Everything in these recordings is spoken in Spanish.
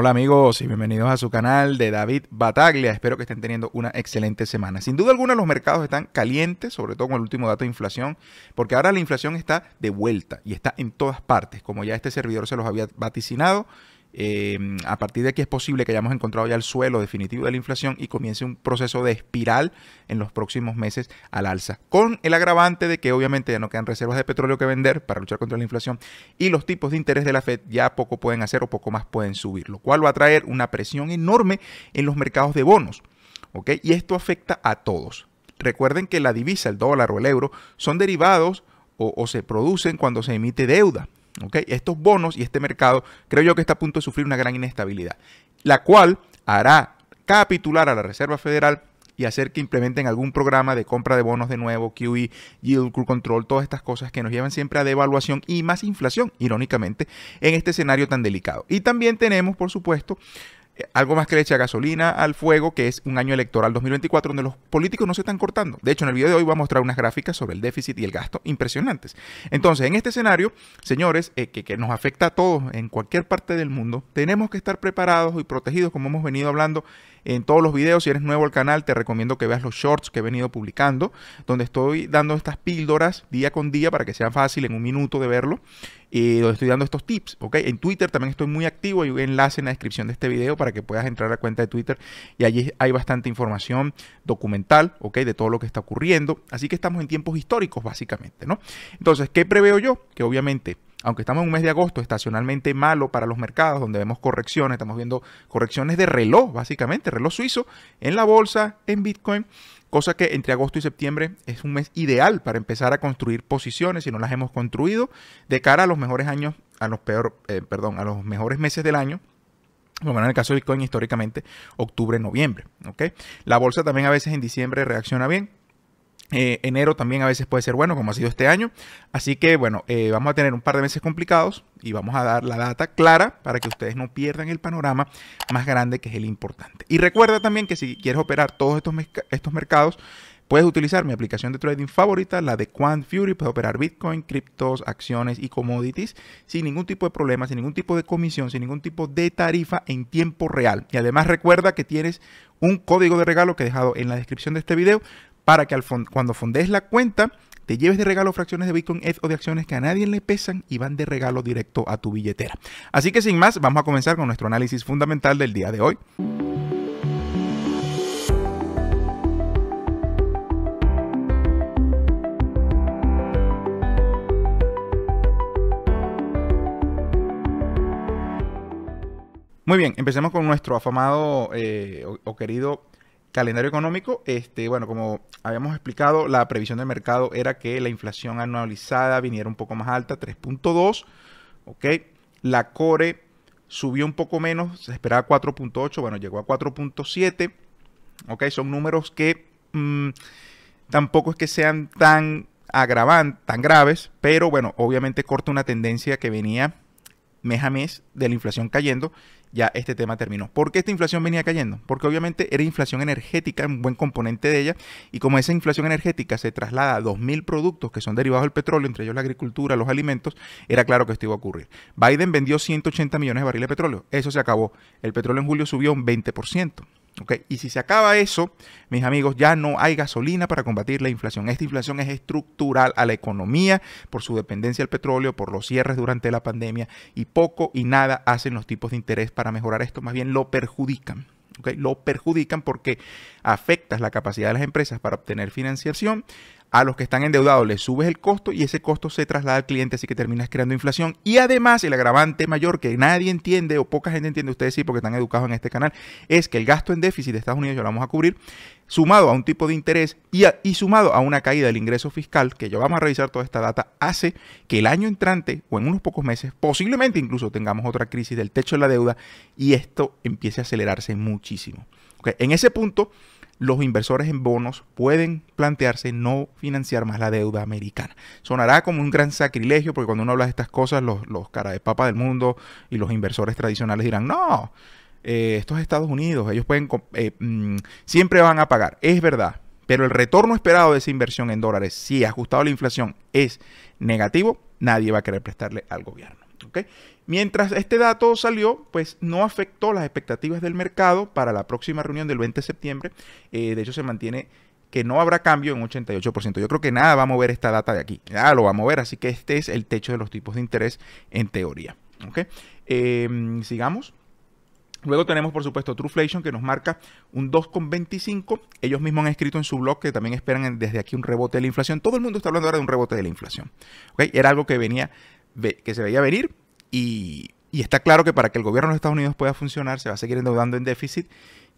Hola amigos y bienvenidos a su canal de David Bataglia. Espero que estén teniendo una excelente semana. Sin duda alguna los mercados están calientes, sobre todo con el último dato de inflación, porque ahora la inflación está de vuelta y está en todas partes, como ya este servidor se los había vaticinado. Em, a partir de aquí es posible que hayamos encontrado ya el suelo definitivo de la inflación y comience un proceso de espiral en los próximos meses al alza, con el agravante de que obviamente ya no quedan reservas de petróleo que vender para luchar contra la inflación y los tipos de interés de la Fed ya poco pueden hacer o poco más pueden subir, lo cual va a traer una presión enorme en los mercados de bonos. Y esto afecta a todos. Recuerden que la divisa, el dólar o el euro, son derivados o, se producen cuando se emite deuda. Estos bonos y este mercado creo yo que está a punto de sufrir una gran inestabilidad, la cual hará capitular a la Reserva Federal y hacer que implementen algún programa de compra de bonos de nuevo, QE, yield curve control, todas estas cosas que nos llevan siempre a devaluación y más inflación, irónicamente, en este escenario tan delicado. Y también tenemos, por supuesto, eh, algo más que le echa gasolina al fuego, que es un año electoral 2024, donde los políticos no se están cortando. De hecho, en el video de hoy voy a mostrar unas gráficas sobre el déficit y el gasto impresionantes. Entonces, en este escenario, señores, eh, que, que, nos afecta a todos en cualquier parte del mundo, tenemos que estar preparados y protegidos, como hemos venido hablando en todos los videos. Si eres nuevo al canal, te recomiendo que veas los shorts que he venido publicando, donde estoy dando estas píldoras día con día para que sea fácil en un minuto de verlo y donde estoy dando estos tips, ¿ok? En Twitter también estoy muy activo, hay un enlace en la descripción de este video para que puedas entrar a la cuenta de Twitter y allí hay bastante información documental, ¿ok? De todo lo que está ocurriendo, así que estamos en tiempos históricos básicamente, ¿no? Entonces, ¿qué preveo yo? Que obviamente aunque estamos en un mes de agosto estacionalmente malo para los mercados, donde vemos correcciones, estamos viendo correcciones de reloj, básicamente, reloj suizo, en la bolsa, en Bitcoin, cosa que entre agosto y septiembre es un mes ideal para empezar a construir posiciones si no las hemos construido de cara a los mejores años, a los peor, eh, perdón, a los mejores meses del año. Bueno, en el caso de Bitcoin históricamente octubre, noviembre, La bolsa también a veces en diciembre reacciona bien, eh, enero también a veces puede ser bueno, como ha sido este año. Así que bueno, eh, vamos a tener un par de meses complicados y vamos a dar la data clara para que ustedes no pierdan el panorama más grande que es el importante. Y recuerda también que si quieres operar todos estos, estos mercados, puedes utilizar mi aplicación de trading favorita, la de Quant Fury, puedes operar Bitcoin, criptos, acciones y commodities sin ningún tipo de problema, sin ningún tipo de comisión, sin ningún tipo de tarifa en tiempo real. Y además recuerda que tienes un código de regalo que he dejado en la descripción de este video para que cuando fondees la cuenta te lleves de regalo fracciones de Bitcoin ETH o de acciones que a nadie le pesan y van de regalo directo a tu billetera. Así que sin más, vamos a comenzar con nuestro análisis fundamental del día de hoy. Muy bien, empecemos con nuestro afamado eh, o, querido calendario económico, este, bueno, como habíamos explicado, la previsión del mercado era que la inflación anualizada viniera un poco más alta, 3.2, ¿ok? La core subió un poco menos, se esperaba 4.8, bueno, llegó a 4.7, ¿ok? Son números que mm, tampoco es que sean tan agravan, tan graves, pero bueno, obviamente corta una tendencia que venía mes a mes de la inflación cayendo, ya este tema terminó. ¿Por qué esta inflación venía cayendo? Porque obviamente era inflación energética, un buen componente de ella, y como esa inflación energética se traslada a 2.000 productos que son derivados del petróleo, entre ellos la agricultura, los alimentos, era claro que esto iba a ocurrir. Biden vendió 180 millones de barriles de petróleo, eso se acabó. El petróleo en julio subió un 20%. Y si se acaba eso, mis amigos, ya no hay gasolina para combatir la inflación. Esta inflación es estructural a la economía por su dependencia al petróleo, por los cierres durante la pandemia y poco y nada hacen los tipos de interés para mejorar esto, más bien lo perjudican. Lo perjudican porque afectas la capacidad de las empresas para obtener financiación, a los que están endeudados les subes el costo y ese costo se traslada al cliente, así que terminas creando inflación. Y además, el agravante mayor que nadie entiende o poca gente entiende, ustedes sí, porque están educados en este canal, es que el gasto en déficit de Estados Unidos ya lo vamos a cubrir, sumado a un tipo de interés y, sumado a una caída del ingreso fiscal, que ya vamos a revisar toda esta data, hace que el año entrante o en unos pocos meses, posiblemente incluso tengamos otra crisis del techo de la deuda y esto empiece a acelerarse muchísimo. en ese punto, los inversores en bonos pueden plantearse no financiar más la deuda americana. Sonará como un gran sacrilegio porque cuando uno habla de estas cosas, los, cara de papa del mundo y los inversores tradicionales dirán, no, eh, estos Estados Unidos, ellos pueden, eh, mm, siempre van a pagar, es verdad, pero el retorno esperado de esa inversión en dólares, si ajustado a la inflación es negativo, nadie va a querer prestarle al gobierno. Mientras este dato salió, pues no afectó las expectativas del mercado para la próxima reunión del 20 de septiembre. Eh, de hecho, se mantiene que no habrá cambio en 88%. Yo creo que nada va a mover esta data de aquí. Nada lo va a mover, así que este es el techo de los tipos de interés en teoría. Em, sigamos. Luego tenemos, por supuesto, Trueflation, que nos marca un 2,25. Ellos mismos han escrito en su blog que también esperan desde aquí un rebote de la inflación. Todo el mundo está hablando ahora de un rebote de la inflación. Era algo que venía que se veía venir y, está claro que para que el gobierno de Estados Unidos pueda funcionar se va a seguir endeudando en déficit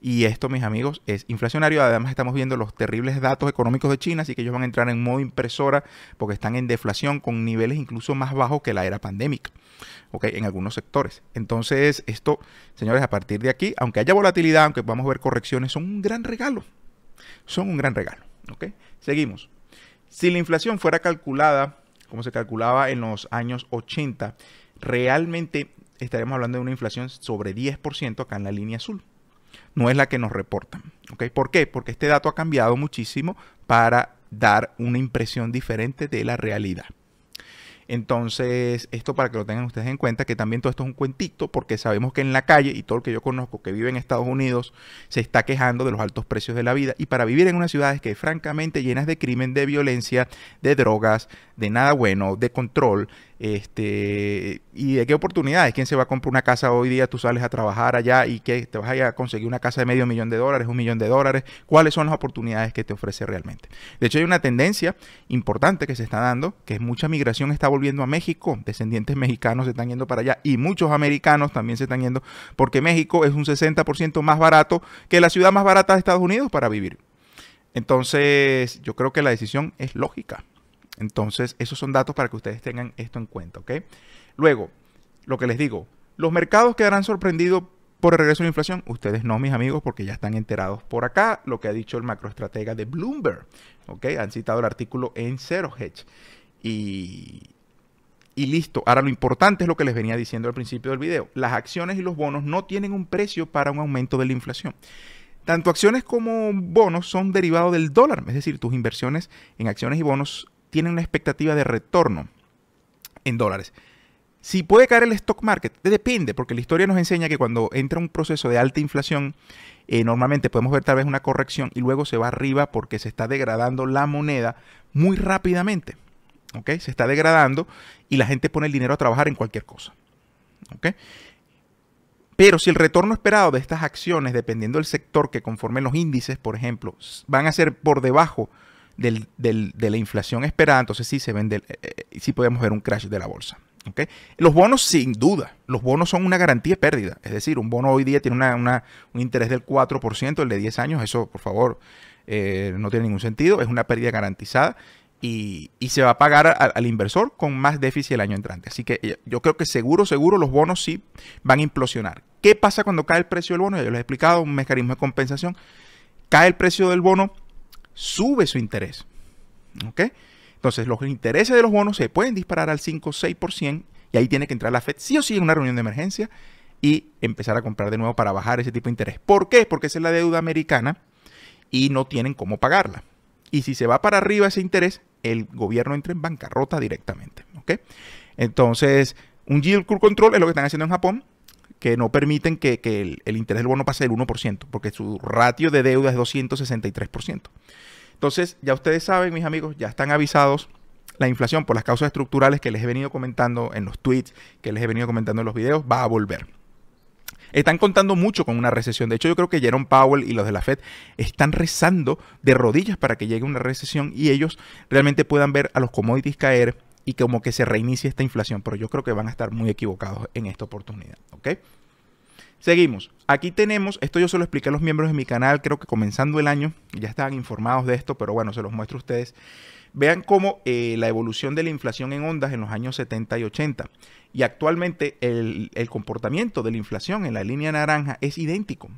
y esto, mis amigos, es inflacionario. Además, estamos viendo los terribles datos económicos de China, así que ellos van a entrar en modo impresora porque están en deflación con niveles incluso más bajos que la era pandémica, ¿ok? En algunos sectores. Entonces, esto, señores, a partir de aquí, aunque haya volatilidad, aunque vamos a ver correcciones, son un gran regalo. Son un gran regalo, okay Seguimos. Si la inflación fuera calculada como se calculaba en los años 80, realmente estaremos hablando de una inflación sobre 10% acá en la línea azul. No es la que nos reportan. ¿Por qué? Porque este dato ha cambiado muchísimo para dar una impresión diferente de la realidad. Entonces, esto para que lo tengan ustedes en cuenta, que también todo esto es un cuentito, porque sabemos que en la calle, y todo el que yo conozco que vive en Estados Unidos, se está quejando de los altos precios de la vida. Y para vivir en unas ciudades que francamente llenas de crimen, de violencia, de drogas, de nada bueno, de control, este, ¿Y de qué oportunidades? ¿Quién se va a comprar una casa hoy día? Tú sales a trabajar allá y que te vas a, conseguir una casa de medio millón de dólares, un millón de dólares. ¿Cuáles son las oportunidades que te ofrece realmente? De hecho, hay una tendencia importante que se está dando, que es mucha migración está volviendo a México. Descendientes mexicanos se están yendo para allá y muchos americanos también se están yendo porque México es un 60% más barato que la ciudad más barata de Estados Unidos para vivir. Entonces, yo creo que la decisión es lógica. Entonces, esos son datos para que ustedes tengan esto en cuenta, ¿ok? Luego, lo que les digo, los mercados quedarán sorprendidos por el regreso de la inflación. Ustedes no, mis amigos, porque ya están enterados por acá lo que ha dicho el macroestratega de Bloomberg, ¿ok? Han citado el artículo en Zero Hedge. Y, y listo. Ahora lo importante es lo que les venía diciendo al principio del video. Las acciones y los bonos no tienen un precio para un aumento de la inflación. Tanto acciones como bonos son derivados del dólar, es decir, tus inversiones en acciones y bonos tienen una expectativa de retorno en dólares. Si puede caer el stock market, depende, porque la historia nos enseña que cuando entra un proceso de alta inflación, eh, normalmente podemos ver tal vez una corrección y luego se va arriba porque se está degradando la moneda muy rápidamente. ¿ok? Se está degradando y la gente pone el dinero a trabajar en cualquier cosa. Pero si el retorno esperado de estas acciones, dependiendo del sector que conformen los índices, por ejemplo, van a ser por debajo del, de la inflación esperada, entonces sí se vende, eh, eh, sí podemos ver un crash de la bolsa. ¿okay? Los bonos, sin duda, los bonos son una garantía de pérdida. Es decir, un bono hoy día tiene una, un interés del 4%, el de 10 años, eso por favor eh, no tiene ningún sentido, es una pérdida garantizada. Y, se va a pagar al inversor con más déficit el año entrante. Así que yo creo que seguro, seguro los bonos sí van a implosionar. ¿Qué pasa cuando cae el precio del bono? Ya yo les he explicado, un mecanismo de compensación. Cae el precio del bono, sube su interés. ¿Ok? Entonces, los intereses de los bonos se pueden disparar al 5 o 6%, y ahí tiene que entrar la FED sí o sí en una reunión de emergencia y empezar a comprar de nuevo para bajar ese tipo de interés. ¿Por qué? Porque esa es la deuda americana y no tienen cómo pagarla. Y si se va para arriba ese interés, el gobierno entra en bancarrota directamente. ¿ok? Entonces, un yield curve control es lo que están haciendo en Japón que no permiten que, el, interés del bono pase del 1%, porque su ratio de deuda es 263%. Entonces, ya ustedes saben, mis amigos, ya están avisados la inflación por las causas estructurales que les he venido comentando en los tweets, que les he venido comentando en los videos, va a volver. Están contando mucho con una recesión. De hecho, yo creo que Jerome Powell y los de la Fed están rezando de rodillas para que llegue una recesión y ellos realmente puedan ver a los commodities caer, y como que se reinicie esta inflación, pero yo creo que van a estar muy equivocados en esta oportunidad, ¿ok? Seguimos. Aquí tenemos, esto yo se lo expliqué a los miembros de mi canal, creo que comenzando el año, ya estaban informados de esto, pero bueno, se los muestro a ustedes. Vean cómo eh, la evolución de la inflación en ondas en los años 70 y 80. Y actualmente el, el comportamiento de la inflación en la línea naranja es idéntico.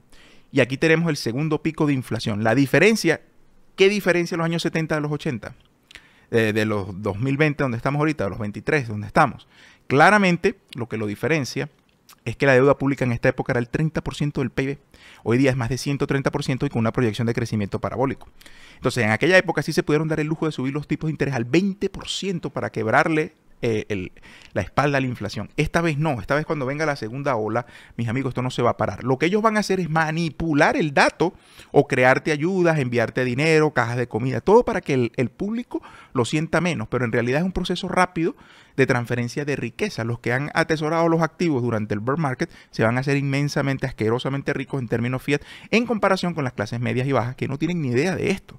Y aquí tenemos el segundo pico de inflación. La diferencia, ¿qué diferencia en los años 70 de los 80? Eh, de los 2020 donde estamos ahorita, de los 23 donde estamos. Claramente lo que lo diferencia es que la deuda pública en esta época era el 30% del PIB. Hoy día es más de 130% y con una proyección de crecimiento parabólico. Entonces, en aquella época sí se pudieron dar el lujo de subir los tipos de interés al 20% para quebrarle eh, la espalda a la inflación. Esta vez no, esta vez cuando venga la segunda ola, mis amigos, esto no se va a parar. Lo que ellos van a hacer es manipular el dato o crearte ayudas, enviarte dinero, cajas de comida, todo para que el, público lo sienta menos, pero en realidad es un proceso rápido de transferencia de riqueza. Los que han atesorado los activos durante el bear market se van a hacer inmensamente, asquerosamente ricos en términos fiat en comparación con las clases medias y bajas que no tienen ni idea de esto.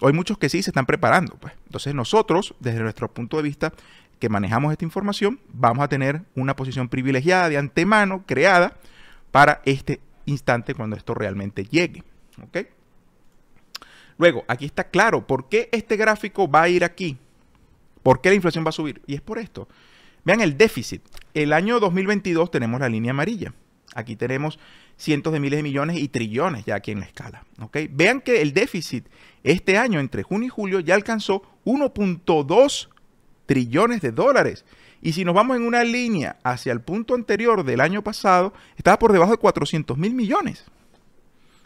Hoy muchos que sí se están preparando. Pues. Entonces nosotros, desde nuestro punto de vista que manejamos esta información, vamos a tener una posición privilegiada de antemano creada para este instante cuando esto realmente llegue. Luego, aquí está claro por qué este gráfico va a ir aquí. ¿Por qué la inflación va a subir? Y es por esto. Vean el déficit. El año 2022 tenemos la línea amarilla. Aquí tenemos cientos de miles de millones y trillones ya aquí en la escala. Vean que el déficit este año, entre junio y julio, ya alcanzó 1.2 trillones de dólares. Y si nos vamos en una línea hacia el punto anterior del año pasado, estaba por debajo de 400 mil millones.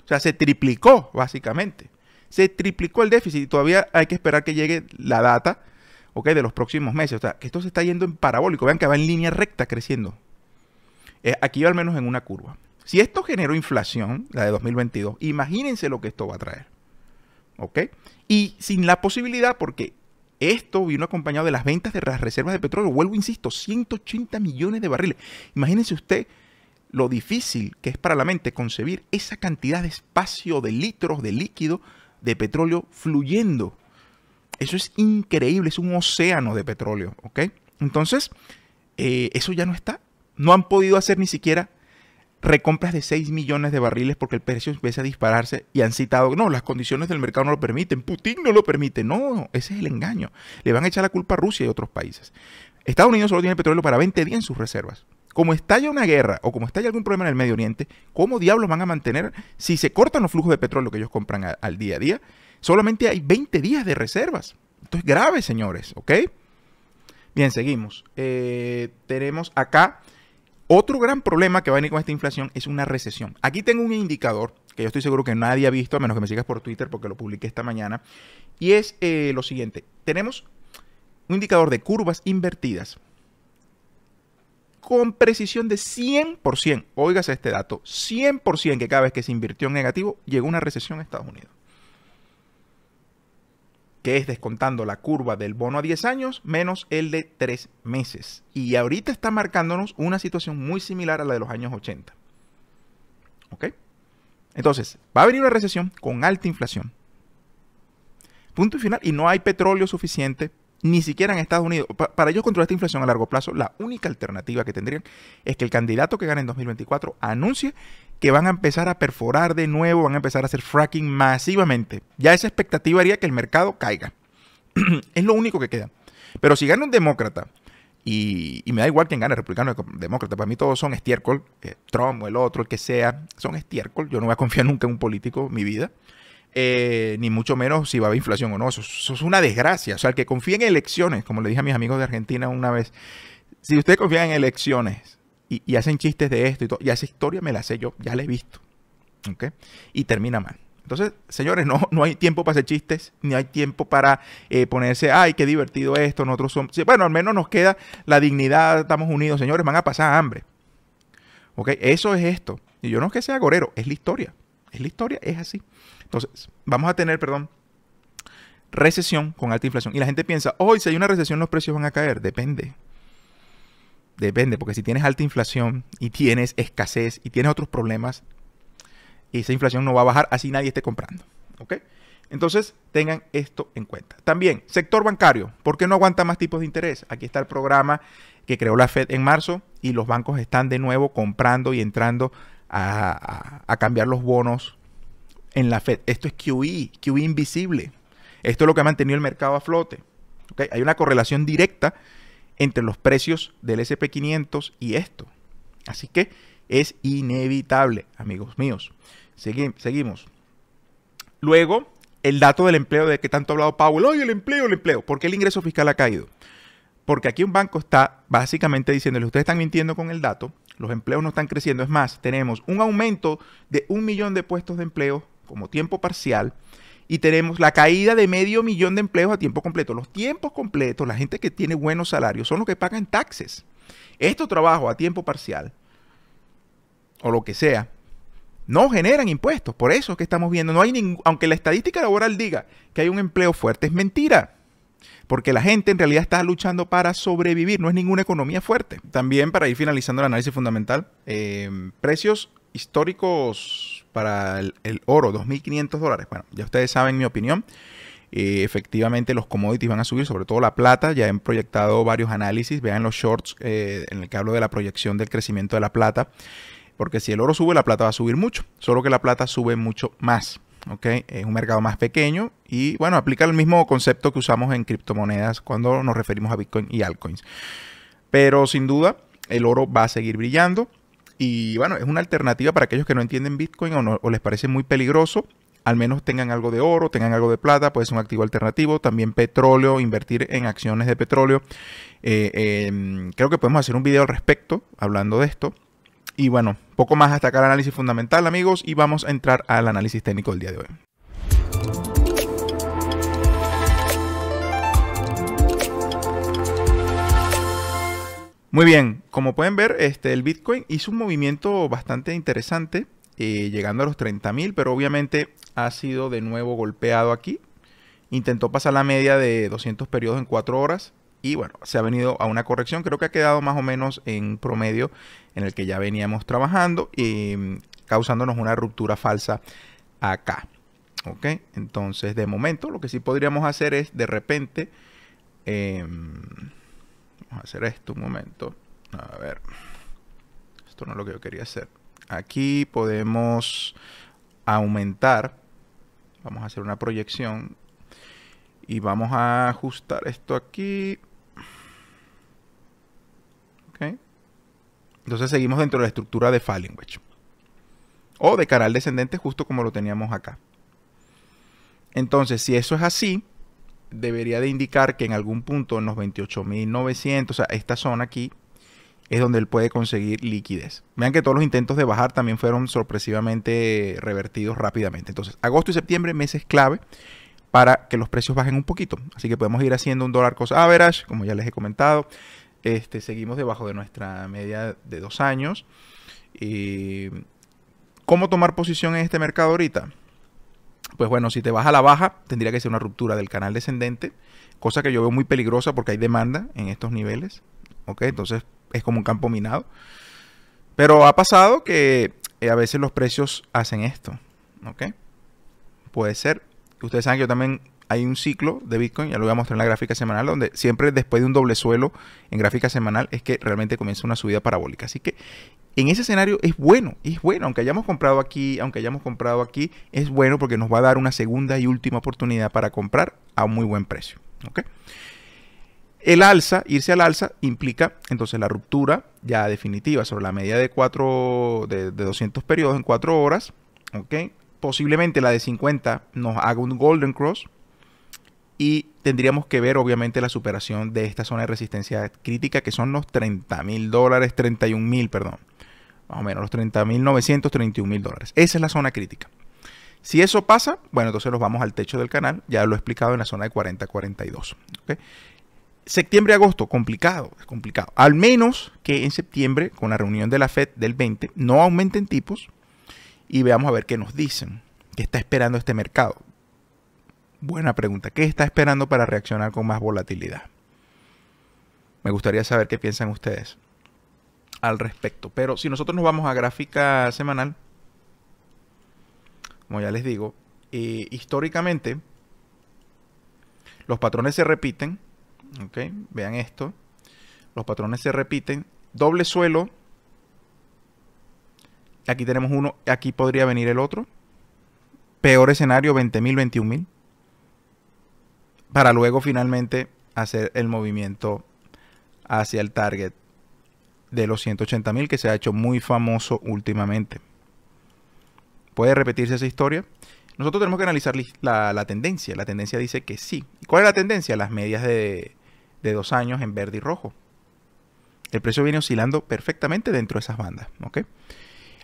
O sea, se triplicó básicamente. Se triplicó el déficit y todavía hay que esperar que llegue la data de los próximos meses. O sea, que esto se está yendo en parabólico. Vean que va en línea recta creciendo. Eh, aquí va al menos en una curva. Si esto generó inflación, la de 2022, imagínense lo que esto va a traer. ¿Ok? Y sin la posibilidad, porque esto vino acompañado de las ventas de las reservas de petróleo, vuelvo, insisto, 180 millones de barriles. Imagínense usted lo difícil que es para la mente concebir esa cantidad de espacio, de litros, de líquido, de petróleo fluyendo. Eso es increíble, es un océano de petróleo, ¿ok? Entonces, eh, eso ya no está. No han podido hacer ni siquiera recompras de 6 millones de barriles porque el precio empieza a dispararse y han citado, no, las condiciones del mercado no lo permiten, Putin no lo permite, no, ese es el engaño. Le van a echar la culpa a Rusia y otros países. Estados Unidos solo tiene petróleo para 20 días en sus reservas. Como estalla una guerra o como estalla algún problema en el Medio Oriente, ¿cómo diablos van a mantener si se cortan los flujos de petróleo que ellos compran al día a día? Solamente hay 20 días de reservas. Esto es grave, señores, ¿ok? Bien, seguimos. Eh, tenemos acá otro gran problema que va a venir con esta inflación es una recesión. Aquí tengo un indicador que yo estoy seguro que nadie ha visto, a menos que me sigas por Twitter porque lo publiqué esta mañana, y es eh, lo siguiente. Tenemos un indicador de curvas invertidas con precisión de 100%, Oigas este dato, 100% que cada vez que se invirtió en negativo, llegó una recesión en Estados Unidos que es descontando la curva del bono a 10 años menos el de 3 meses. Y ahorita está marcándonos una situación muy similar a la de los años 80. ¿Ok? Entonces, va a venir una recesión con alta inflación. Punto final. Y no hay petróleo suficiente, ni siquiera en Estados Unidos. para ellos controlar esta inflación a largo plazo, la única alternativa que tendrían es que el candidato que gane en 2024 anuncie que van a empezar a perforar de nuevo, van a empezar a hacer fracking masivamente. Ya esa expectativa haría que el mercado caiga. es lo único que queda. Pero si gana un demócrata, y, me da igual quién gane, republicano o demócrata, para mí todos son estiércol, Trump o el otro, el que sea, son estiércol. Yo no voy a confiar nunca en un político mi vida. Eh, ni mucho menos si va a haber inflación o no. Eso, es una desgracia. O sea, el que confía en elecciones, como le dije a mis amigos de Argentina una vez, si usted confía en elecciones y, hacen chistes de esto y todo. Y esa historia me la sé yo, ya la he visto. ¿Okay? Y termina mal. Entonces, señores, no, no hay tiempo para hacer chistes, ni hay tiempo para eh, ponerse, ay, qué divertido esto, nosotros somos... Bueno, al menos nos queda la dignidad, estamos unidos, señores, van a pasar hambre. ¿Ok? Eso es esto. Y yo no es que sea gorero, es la historia. Es la historia, es así. Entonces, vamos a tener, perdón, recesión con alta inflación. Y la gente piensa, hoy si hay una recesión los precios van a caer. Depende depende, porque si tienes alta inflación y tienes escasez y tienes otros problemas, esa inflación no va a bajar así nadie esté comprando. ¿Ok? Entonces, tengan esto en cuenta. También, sector bancario, ¿por qué no aguanta más tipos de interés? Aquí está el programa que creó la Fed en marzo y los bancos están de nuevo comprando y entrando a, cambiar los bonos en la Fed. Esto es QE, QE invisible. Esto es lo que ha mantenido el mercado a flote. Hay una correlación directa entre los precios del SP500 y esto. Así que es inevitable, amigos míos. seguimos. Luego, el dato del empleo de que tanto ha hablado Powell. Oye, el empleo, el empleo. ¿Por qué el ingreso fiscal ha caído? Porque aquí un banco está básicamente diciéndole, ustedes están mintiendo con el dato, los empleos no están creciendo. Es más, tenemos un aumento de un millón de puestos de empleo como tiempo parcial y tenemos la caída de medio millón de empleos a tiempo completo. Los tiempos completos, la gente que tiene buenos salarios, son los que pagan taxes. Estos trabajos a tiempo parcial o lo que sea, no generan impuestos. Por eso es que estamos viendo, no hay aunque la estadística laboral diga que hay un empleo fuerte, es mentira. Porque la gente en realidad está luchando para sobrevivir, no es ninguna economía fuerte. También para ir finalizando el análisis fundamental, eh, precios históricos para el, oro, 2.500 dólares. Bueno, ya ustedes saben mi opinión. Eh, efectivamente los commodities van a subir, sobre todo la plata. Ya han proyectado varios análisis. Vean los shorts eh, en el que hablo de la proyección del crecimiento de la plata. Porque si el oro sube, la plata va a subir mucho. Solo que la plata sube mucho más. Es un mercado más pequeño. Y bueno, aplica el mismo concepto que usamos en criptomonedas cuando nos referimos a Bitcoin y altcoins. Pero sin duda, el oro va a seguir brillando. Y bueno, es una alternativa para aquellos que no entienden Bitcoin o, les parece muy peligroso. Al menos tengan algo de oro, tengan algo de plata, puede ser un activo alternativo. También petróleo, invertir en acciones de petróleo. Eh, em, creo que podemos hacer un video al respecto, hablando de esto. Y bueno, poco más hasta acá el análisis fundamental, amigos, y vamos a entrar al análisis técnico del día de hoy. Muy bien, como pueden ver, este, el Bitcoin hizo un movimiento bastante interesante, eh, llegando a los 30.000, pero obviamente ha sido de nuevo golpeado aquí. Intentó pasar la media de 200 periodos en 4 horas y bueno, se ha venido a una corrección. Creo que ha quedado más o menos en promedio en el que ya veníamos trabajando, y mm, causándonos una ruptura falsa acá. ¿Ok? Entonces, de momento, lo que sí podríamos hacer es de repente... Em, Vamos a hacer esto un momento. A ver. Esto no es lo que yo quería hacer. Aquí podemos aumentar. Vamos a hacer una proyección. Y vamos a ajustar esto aquí. Ok. Entonces seguimos dentro de la estructura de falling language. O de canal descendente justo como lo teníamos acá. Entonces, si eso es así, debería de indicar que en algún punto en los 28.900, o sea, esta zona aquí es donde él puede conseguir liquidez. Vean que todos los intentos de bajar también fueron sorpresivamente revertidos rápidamente. Entonces, agosto y septiembre, meses clave para que los precios bajen un poquito. Así que podemos ir haciendo un dólar cost average, como ya les he comentado. Este, seguimos debajo de nuestra media de dos años. Y, eh, ¿Cómo tomar posición en este mercado ahorita? pues bueno, si te vas a la baja, tendría que ser una ruptura del canal descendente, cosa que yo veo muy peligrosa porque hay demanda en estos niveles, ¿ok? Entonces es como un campo minado. Pero ha pasado que eh, a veces los precios hacen esto, ¿ok? Puede ser. Ustedes saben que yo también hay un ciclo de Bitcoin, ya lo voy a mostrar en la gráfica semanal, donde siempre después de un doble suelo en gráfica semanal es que realmente comienza una subida parabólica. Así que en ese escenario es bueno, es bueno, aunque hayamos comprado aquí, aunque hayamos comprado aquí, es bueno porque nos va a dar una segunda y última oportunidad para comprar a muy buen precio. El alza, irse al alza, implica entonces la ruptura ya definitiva sobre la media de, cuatro, de, 200 periodos en 4 horas. Posiblemente la de 50 nos haga un golden cross, y tendríamos que ver, obviamente, la superación de esta zona de resistencia crítica, que son los 30 mil dólares, 31 mil, perdón. Más o menos, los 30 mil 931 mil dólares. Esa es la zona crítica. Si eso pasa, bueno, entonces nos vamos al techo del canal. Ya lo he explicado en la zona de 40-42. Septiembre, agosto, complicado, es complicado. Al menos que en septiembre, con la reunión de la FED del 20, no aumenten tipos y veamos a ver qué nos dicen, qué está esperando este mercado. Buena pregunta. ¿Qué está esperando para reaccionar con más volatilidad? Me gustaría saber qué piensan ustedes al respecto. Pero si nosotros nos vamos a gráfica semanal, como ya les digo, eh, históricamente los patrones se repiten. Okay, vean esto. Los patrones se repiten. Doble suelo. Aquí tenemos uno. Aquí podría venir el otro. Peor escenario, 20.000, 21.000 para luego finalmente hacer el movimiento hacia el target de los 180 mil que se ha hecho muy famoso últimamente. ¿Puede repetirse esa historia? Nosotros tenemos que analizar la, tendencia. La tendencia dice que sí. ¿Cuál es la tendencia? Las medias de, dos años en verde y rojo. El precio viene oscilando perfectamente dentro de esas bandas.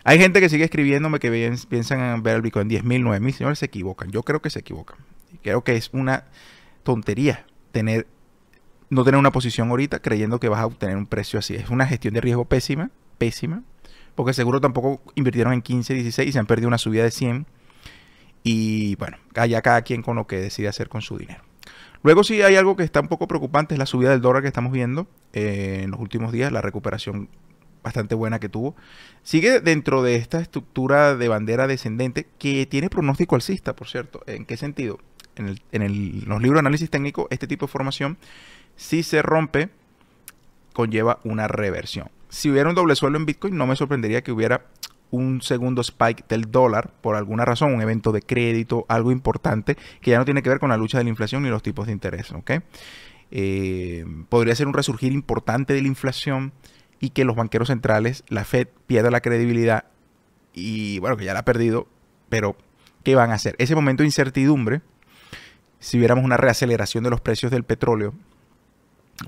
Hay gente que sigue escribiéndome que piensan en ver el Bitcoin en 10.000, 9.000. Señores, se equivocan. Yo creo que se equivocan. Creo que es una tontería tener, no tener una posición ahorita creyendo que vas a obtener un precio así. Es una gestión de riesgo pésima, pésima, porque seguro tampoco invirtieron en 15, 16 y se han perdido una subida de 100. Y bueno, allá cada quien con lo que decide hacer con su dinero. Luego sí hay algo que está un poco preocupante, es la subida del dólar que estamos viendo eh, en los últimos días, la recuperación bastante buena que tuvo. Sigue dentro de esta estructura de bandera descendente que tiene pronóstico alcista, por cierto. ¿En qué sentido? en, los libros de análisis técnico, este tipo de formación, si se rompe, conlleva una reversión. Si hubiera un doble suelo en Bitcoin, no me sorprendería que hubiera un segundo spike del dólar por alguna razón, un evento de crédito, algo importante que ya no tiene que ver con la lucha de la inflación ni los tipos de interés. Eh, podría ser un resurgir importante de la inflación y que los banqueros centrales, la Fed, pierda la credibilidad y bueno, que ya la ha perdido, pero ¿qué van a hacer? Ese momento de incertidumbre si viéramos una reaceleración de los precios del petróleo,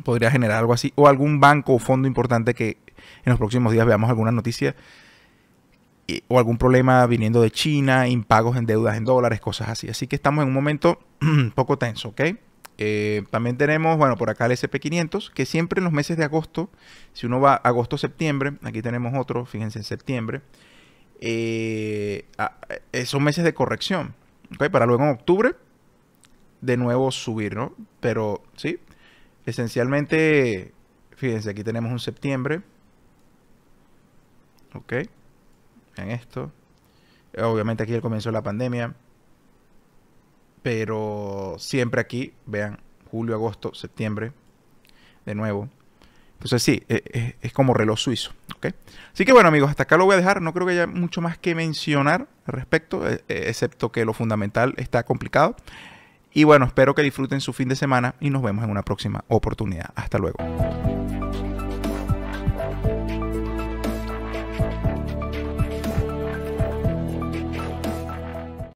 podría generar algo así, o algún banco o fondo importante que en los próximos días veamos alguna noticia o algún problema viniendo de China, impagos en deudas en dólares, cosas así. Así que estamos en un momento poco tenso, ¿ok? Eh, también tenemos, bueno, por acá el SP500, que siempre en los meses de agosto, si uno va agosto-septiembre, aquí tenemos otro, fíjense en septiembre, eh, eh, son meses de corrección, Para luego en octubre de nuevo subir, ¿no? Pero sí, esencialmente, fíjense, aquí tenemos un septiembre. Ok, en esto. Obviamente aquí el comienzo la pandemia. Pero siempre aquí, vean, julio, agosto, septiembre, de nuevo. Entonces sí, e, e, es, como reloj suizo. ¿ok? Así que bueno amigos, hasta acá lo voy a dejar. No creo que haya mucho más que mencionar al respecto, e, excepto que lo fundamental está complicado. Y bueno, espero que disfruten su fin de semana y nos vemos en una próxima oportunidad. Hasta luego.